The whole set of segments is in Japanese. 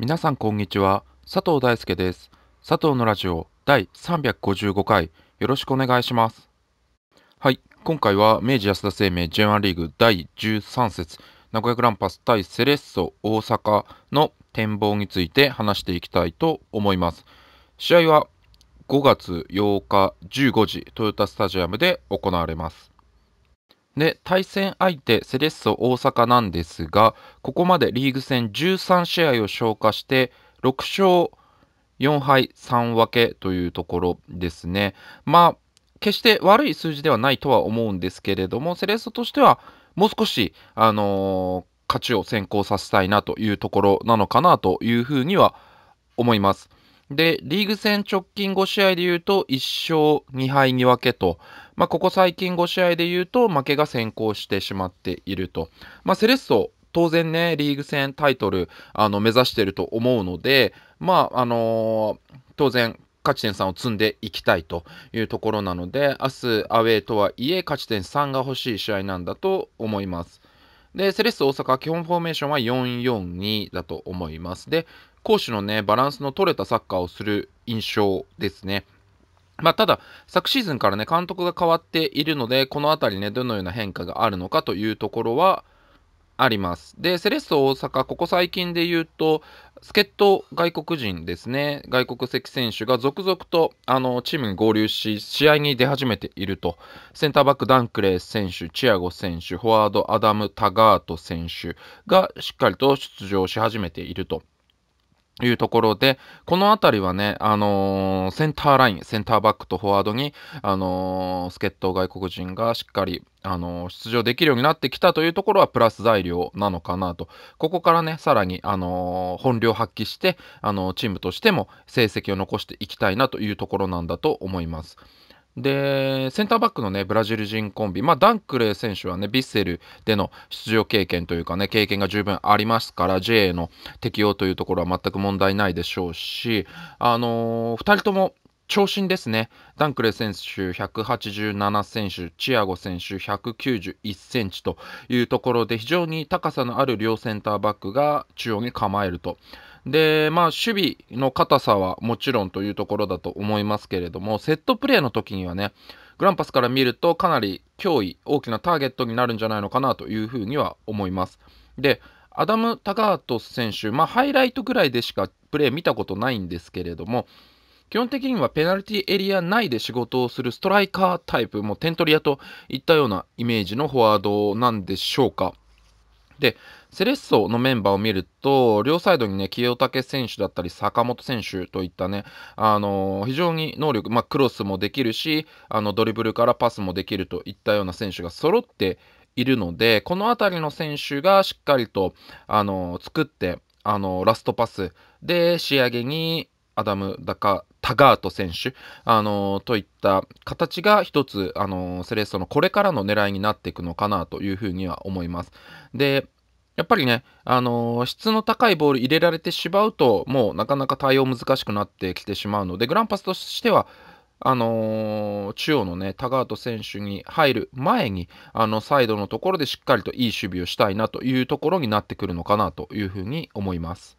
皆さんこんにちは佐藤大輔です佐藤のラジオ第355回よろしくお願いしますはい今回は明治安田生命 J1 リーグ第13節名古屋グランパス対セレッソ大阪の展望について話していきたいと思います試合は5月8日15時トヨタスタジアムで行われますで対戦相手セレッソ大阪なんですがここまでリーグ戦13試合を消化して6勝4敗3分けというところですねまあ決して悪い数字ではないとは思うんですけれどもセレッソとしてはもう少し、あのー、勝ちを先行させたいなというところなのかなというふうには思います。で、リーグ戦直近5試合でいうと1勝2敗2分けと、まあ、ここ最近5試合で言うと負けが先行してしまっていると。まあ、セレッソ当然ね、リーグ戦タイトルあの目指してると思うので、まああのー、当然勝ち点3を積んでいきたいというところなので、明日アウェーとはいえ勝ち点3が欲しい試合なんだと思います。で、セレッソ大阪基本フォーメーションは442だと思います。で、攻守のね、バランスの取れたサッカーをする印象ですね。まあ、ただ、昨シーズンからね、監督が変わっているので、この辺りね、どのような変化があるのかというところはあります。で、セレッソ大阪、ここ最近で言うと、助っ人外国人ですね、外国籍選手が続々とあのチームに合流し、試合に出始めていると、センターバック、ダンクレー選手、チアゴ選手、フォワード、アダム・タガート選手がしっかりと出場し始めていると。いうところで、このあたりはね、あのー、センターライン、センターバックとフォワードに、あのー、助っ人外国人がしっかり、あのー、出場できるようになってきたというところはプラス材料なのかなと。ここからね、さらに、あのー、本領発揮して、あのチームとしても成績を残していきたいなというところなんだと思います。で、センターバックのね、ブラジル人コンビ、まあ、ダンクレー選手はね、ヴィッセルでの出場経験というかね、経験が十分ありますから、J の適用というところは全く問題ないでしょうし、あのー、2人とも長身ですね。ダンクレー選手187選手、チアゴ選手191センチというところで、非常に高さのある両センターバックが中央に構えると。で、まあ、守備の硬さはもちろんというところだと思いますけれども、セットプレーの時にはね、グランパスから見るとかなり脅威、大きなターゲットになるんじゃないのかなというふうには思います。で、アダム・タガート選手、まあ、ハイライトぐらいでしかプレー見たことないんですけれども、基本的にはペナルティエリア内で仕事をするストライカータイプ、もう点取り屋といったようなイメージのフォワードなんでしょうか。で、セレッソのメンバーを見ると、両サイドにね、清武選手だったり、坂本選手といったね、あのー、非常に能力、まあ、クロスもできるし、あの、ドリブルからパスもできるといったような選手が揃っているので、このあたりの選手がしっかりと、あのー、作って、あのー、ラストパスで仕上げに、アダム・ダカ・タガート選手、あのー、といった形が一つ、あのー、セレッソのこれからの狙いになっていくのかなというふうには思います。で、やっぱりね、あのー、質の高いボール入れられてしまうと、もうなかなか対応難しくなってきてしまうので、グランパスとしては、あのー、中央のね、タガート選手に入る前に、あの、サイドのところでしっかりといい守備をしたいなというところになってくるのかなというふうに思います。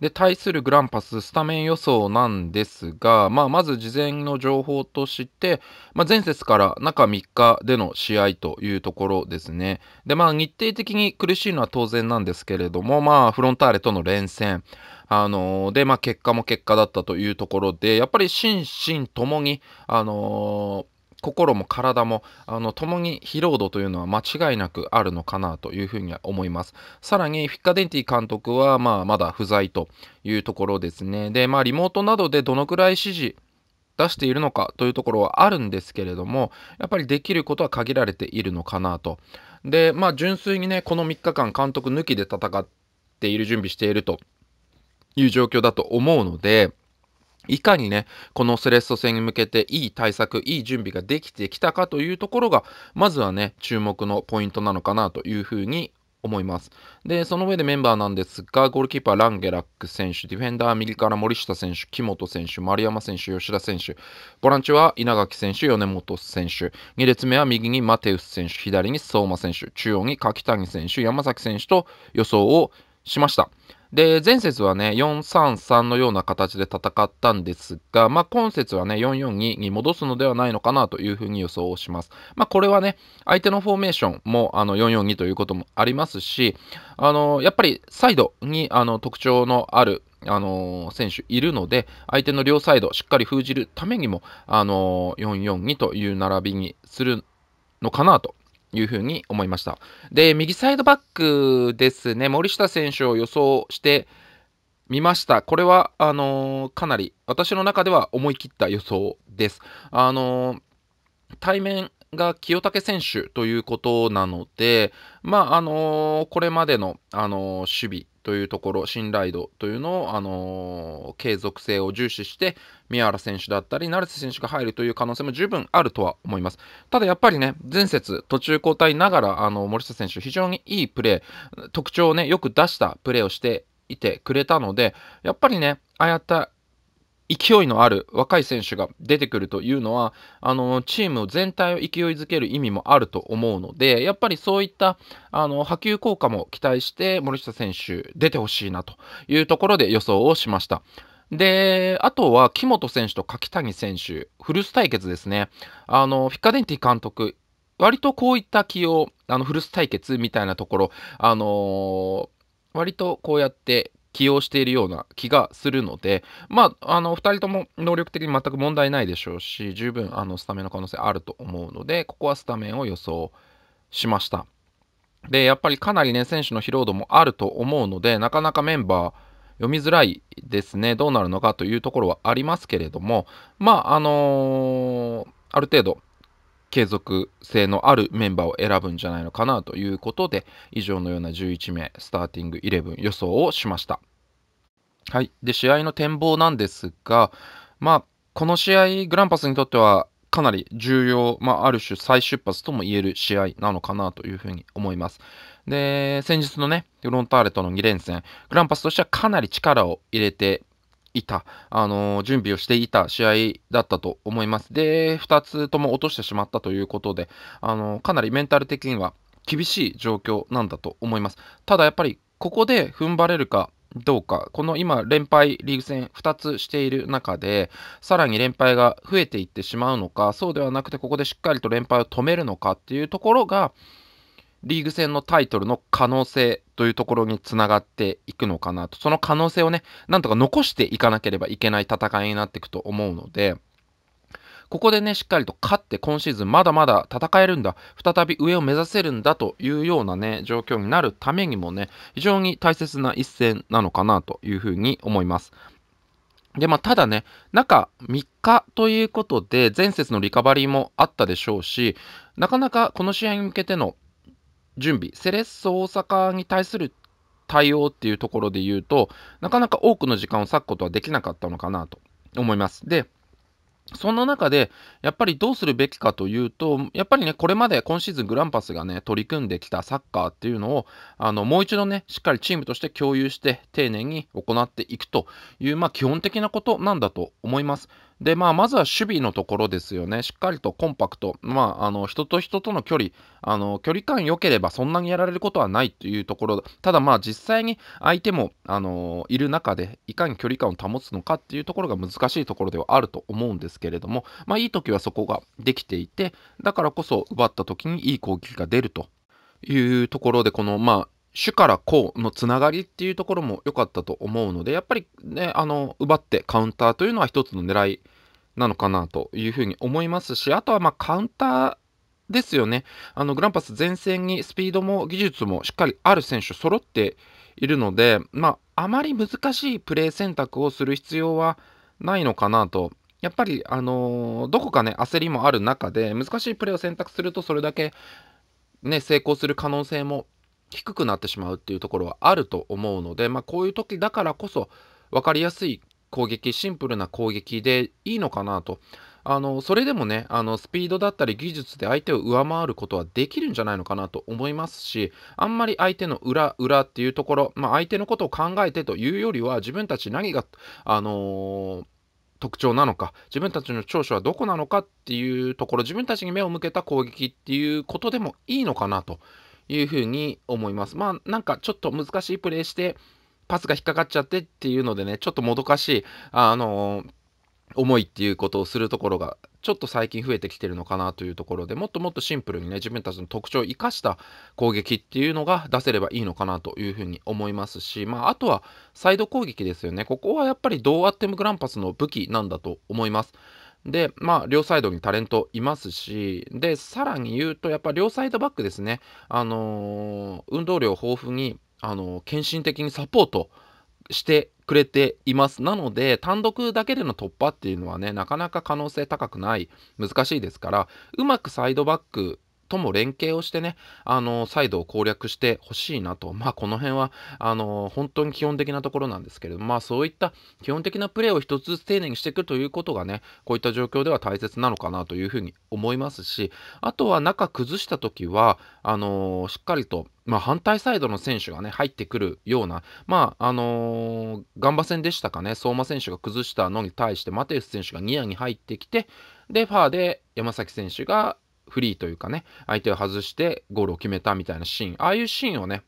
で対するグランパススタメン予想なんですが、まあ、まず事前の情報として、まあ、前節から中3日での試合というところですねで、まあ、日程的に苦しいのは当然なんですけれども、まあ、フロンターレとの連戦、あのー、で、まあ、結果も結果だったというところでやっぱり心身ともに、あのー心も体もあの共に疲労度というのは間違いなくあるのかなというふうには思います。さらにフィッカデンティ監督は、まあ、まだ不在というところですね。で、まあ、リモートなどでどのくらい指示出しているのかというところはあるんですけれども、やっぱりできることは限られているのかなと。で、まあ、純粋にね、この3日間監督抜きで戦っている準備しているという状況だと思うので、いかにね、このセレッソ戦に向けていい対策、いい準備ができてきたかというところが、まずはね、注目のポイントなのかなというふうに思います。で、その上でメンバーなんですが、ゴールキーパー、ランゲラック選手、ディフェンダー、右から森下選手、木本選手、丸山選手、吉田選手、ボランチは稲垣選手、米本選手、2列目は右にマテウス選手、左に相馬選手、中央に柿谷選手、山崎選手と予想をしました。で、前節はね、433のような形で戦ったんですが、まあ、今節はね、442に戻すのではないのかなというふうに予想をします。まあ、これはね、相手のフォーメーションも、あの、442ということもありますし、あの、やっぱりサイドに、あの、特徴のある、あの選手いるので、相手の両サイドしっかり封じるためにも、あの442という並びにするのかなというふうに思いました。で、右サイドバックですね、森下選手を予想してみました。これは、あのー、かなり私の中では思い切った予想です。あのー、対面が清武選手ということなので、まああのー、これまでの、あのー、守備というところ、信頼度というのを、あのー、継続性を重視して、宮原選手だったり、成瀬選手が入るという可能性も十分あるとは思います。ただやっぱりね、前節、途中交代ながら、あの森下選手、非常にいいプレー、特徴をね、よく出したプレーをしていてくれたので、やっぱりね、ああやった勢いのある若い選手が出てくるというのはあのチーム全体を勢いづける意味もあると思うのでやっぱりそういったあの波及効果も期待して森下選手出てほしいなというところで予想をしました。で、あとは木本選手と柿谷選手、フルス対決ですね。あの、フィッカデンティ監督、割とこういった起用、あの、ルス対決みたいなところ、あのー割とこうやって起用しているような気がするので、まあ、あの、2人とも能力的に全く問題ないでしょうし、十分、あの、スタメンの可能性あると思うので、ここはスタメンを予想しました。で、やっぱりかなりね、選手の疲労度もあると思うので、なかなかメンバー、読みづらいですね、どうなるのかというところはありますけれども、まあ、あのー、ある程度、継続性のあるメンバーを選ぶんじゃないのかなということで以上のような11名スターティングイレブン予想をしました。はい、で試合の展望なんですが、まあ、この試合グランパスにとってはかなり重要、まあ、ある種再出発とも言える試合なのかなというふうに思います。で、先日のね、フロンターレとの2連戦、グランパスとしてはかなり力を入れていた、あのー、準備をしていた試合だったと思います。で、2つとも落としてしまったということで、あのー、かなりメンタル的には厳しい状況なんだと思います。ただやっぱり、ここで踏ん張れるかどうか、この今、連敗リーグ戦2つしている中で、さらに連敗が増えていってしまうのか、そうではなくて、ここでしっかりと連敗を止めるのかっていうところが、リーグ戦のタイトルの可能性というところにつながっていくのかなと、その可能性をね、なんとか残していかなければいけない戦いになっていくと思うので、ここでね、しっかりと勝って今シーズンまだまだ戦えるんだ、再び上を目指せるんだというようなね、状況になるためにもね、非常に大切な一戦なのかなというふうに思います。で、まあ、ただね、中3日ということで、前節のリカバリーもあったでしょうし、なかなかこの試合に向けての準備、セレッソ大阪に対する対応っていうところで言うと、なかなか多くの時間を割くことはできなかったのかなと思います。で、そんな中で、やっぱりどうするべきかというと、やっぱりね、これまで今シーズングランパスがね、取り組んできたサッカーっていうのを、あの、もう一度ね、しっかりチームとして共有して、丁寧に行っていくという、まあ、基本的なことなんだと思います。で、まあ、まずは守備のところですよね。しっかりとコンパクト。まあ、あの、人と人との距離、あの、距離感良ければそんなにやられることはないというところ。ただ、まあ、実際に相手も、あの、いる中で、いかに距離感を保つのかっていうところが難しいところではあると思うんですけれども、まあ、いい時はそこができていて、だからこそ奪った時にいい攻撃が出るというところで、この、まあ、主から公のつながりっていうところも良かったと思うので、やっぱりね、あの、奪ってカウンターというのは一つの狙いなのかなというふうに思いますし、あとはまカウンターですよね。あの、グランパス前線にスピードも技術もしっかりある選手揃っているので、まあ、あまり難しいプレー選択をする必要はないのかなとやっぱり、あのー、どこかね、焦りもある中で、難しいプレーを選択すると、それだけ、ね、成功する可能性も低くなってしまうっていうところはあると思うので、まあ、こういう時だからこそ分かりやすい攻撃シンプルな攻撃でいいのかなとあのそれでもねあのスピードだったり技術で相手を上回ることはできるんじゃないのかなと思いますしあんまり相手の裏裏っていうところ、まあ、相手のことを考えてというよりは自分たち何があのー特徴なのか自分たちの長所はどこなのかっていうところ自分たちに目を向けた攻撃っていうことでもいいのかなというふうに思います。まあなんかちょっと難しいプレーしてパスが引っかかっちゃってっていうのでねちょっともどかしいあのー思いっていうことをするところがちょっと最近増えてきてるのかなというところでもっともっとシンプルにね自分たちの特徴を生かした攻撃っていうのが出せればいいのかなというふうに思いますしまああとはサイド攻撃ですよねここはやっぱりどうあってもグランパスの武器なんだと思います。で、まあ、両サイドにタレントいますし、で、さらに言うと、やっぱ両サイドバックですね、あのー、運動量豊富に、あのー、献身的にサポートしてくれています。なので、単独だけでの突破っていうのはね、なかなか可能性高くない、難しいですから、うまくサイドバックとも連携をしてね、あの、サイドを攻略してほしいなと、まあ、この辺は、あの、本当に基本的なところなんですけれども、まあ、そういった基本的なプレーを一つずつ丁寧にしていくということがね、こういった状況では大切なのかなというふうに思いますし、あとは中崩した時は、あの、しっかりと、まあ、反対サイドの選手がね、入ってくるような、まあ、あのー、ガンバ戦でしたかね、相馬選手が崩したのに対して、マテウス選手がニアに入ってきて、で、ファーで山崎選手がフリーというかね、相手を外してゴールを決めたみたいなシーン、ああいうシーンをね、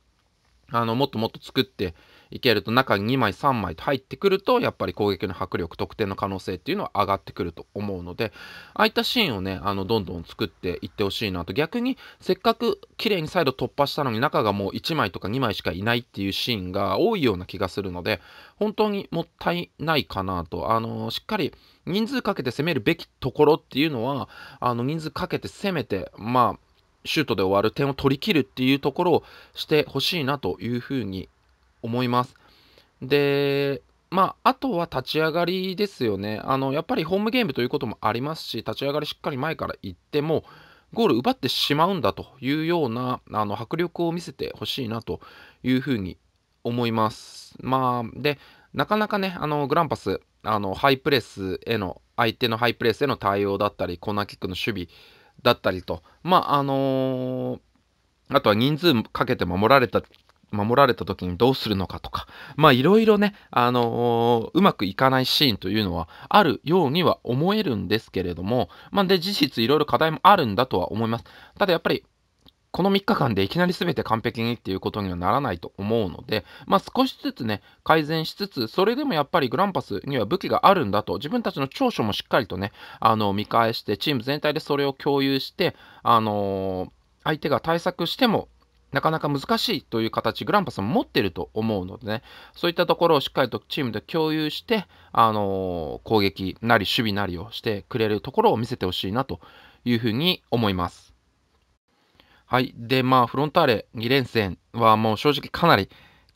あの、もっともっと作っていけると中に2枚3枚と入ってくるとやっぱり攻撃の迫力得点の可能性っていうのは上がってくると思うのでああいったシーンをねあのどんどん作っていってほしいなと逆にせっかく綺麗にサイド突破したのに中がもう1枚とか2枚しかいないっていうシーンが多いような気がするので本当にもったいないかなとあのしっかり人数かけて攻めるべきところっていうのはあの人数かけて攻めてまあシュートで終わる点を取り切るっていうところをしてほしいなというふうに思います。で、まあ、あとは立ち上がりですよね。あの、やっぱりホームゲームということもありますし、立ち上がりしっかり前から行っても、ゴール奪ってしまうんだというようなあの迫力を見せてほしいなというふうに思います。まあ、で、なかなかね、あのグランパス、あのハイプレスへの、相手のハイプレスへの対応だったり、コーナーキックの守備だったりと、まあ、あのー、あとは人数かけて守られた守られた時にどうするのかとか、まあいろいろね、あのー、うまくいかないシーンというのはあるようには思えるんですけれども、まあで、事実いろいろ課題もあるんだとは思います。ただやっぱり、この3日間でいきなり全て完璧にっていうことにはならないと思うので、まあ、少しずつね、改善しつつ、それでもやっぱりグランパスには武器があるんだと、自分たちの長所もしっかりとね、あの、見返して、チーム全体でそれを共有して、あのー、相手が対策してもなかなか難しいという形、グランパスも持ってると思うのでね、そういったところをしっかりとチームで共有して、あのー、攻撃なり守備なりをしてくれるところを見せてほしいなというふうに思います。はい。で、まあ、フロンターレ2連戦はもう正直かなり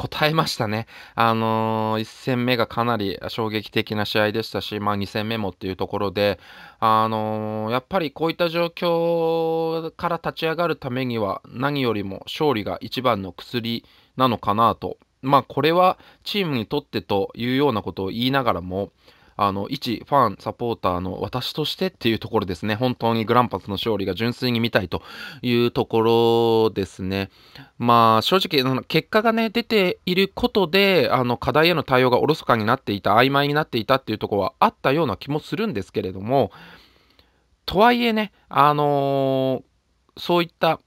答えましたね。あのー、1戦目がかなり衝撃的な試合でしたし、まあ、2戦目もっていうところで、あのー、やっぱりこういった状況から立ち上がるためには、何よりも勝利が一番の薬なのかなと。まあ、これはチームにとってというようなことを言いながらも、あの、一ファン、サポーターの私としてっていうところですね。本当にグランパスの勝利が純粋に見たいというところですね。まあ、正直、結果がね、出ていることで、あの、課題への対応がおろそかになっていた、曖昧になっていたっていうところはあったような気もするんですけれども、とはいえね、あのー、そういった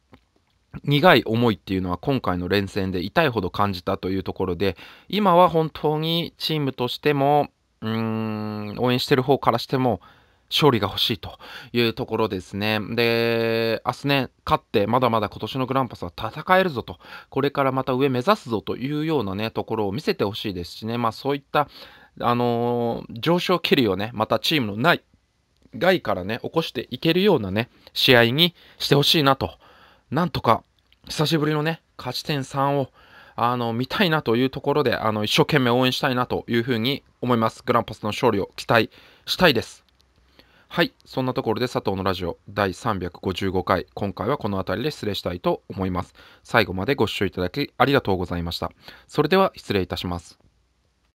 苦い思いっていうのは今回の連戦で痛いほど感じたというところで今は本当にチームとしてもうーん、応援してる方からしても、勝利が欲しいというところですね。で、明日ね、勝って、まだまだ今年のグランパスは戦えるぞと、これからまた上目指すぞというようなね、ところを見せてほしいですしね、まあそういった、あのー、上昇蹴りをね、またチームのない、外からね、起こしていけるようなね、試合にしてほしいなと、なんとか、久しぶりのね、勝ち点3をあの、見たいなというところで、あの、一生懸命応援したいなというふうに思います。グランパスの勝利を期待したいです。はい、そんなところで佐藤のラジオ第355回、今回はこの辺りで失礼したいと思います。最後までご視聴いただきありがとうございました。それでは失礼いたします。